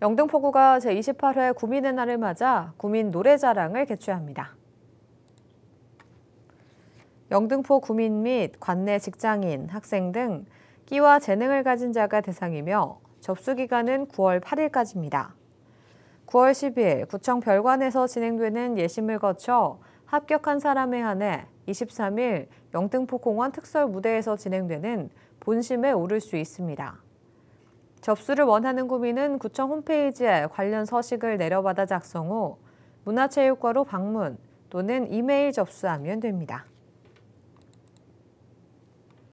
영등포구가 제28회 구민의 날을 맞아 구민 노래자랑을 개최합니다. 영등포 구민 및 관내 직장인, 학생 등 끼와 재능을 가진 자가 대상이며 접수 기간은 9월 8일까지입니다. 9월 10일 구청 별관에서 진행되는 예심을 거쳐 합격한 사람에 한해 23일 영등포 공원 특설 무대에서 진행되는 본심에 오를 수 있습니다. 접수를 원하는 구민은 구청 홈페이지에 관련 서식을 내려받아 작성 후 문화체육과로 방문 또는 이메일 접수하면 됩니다.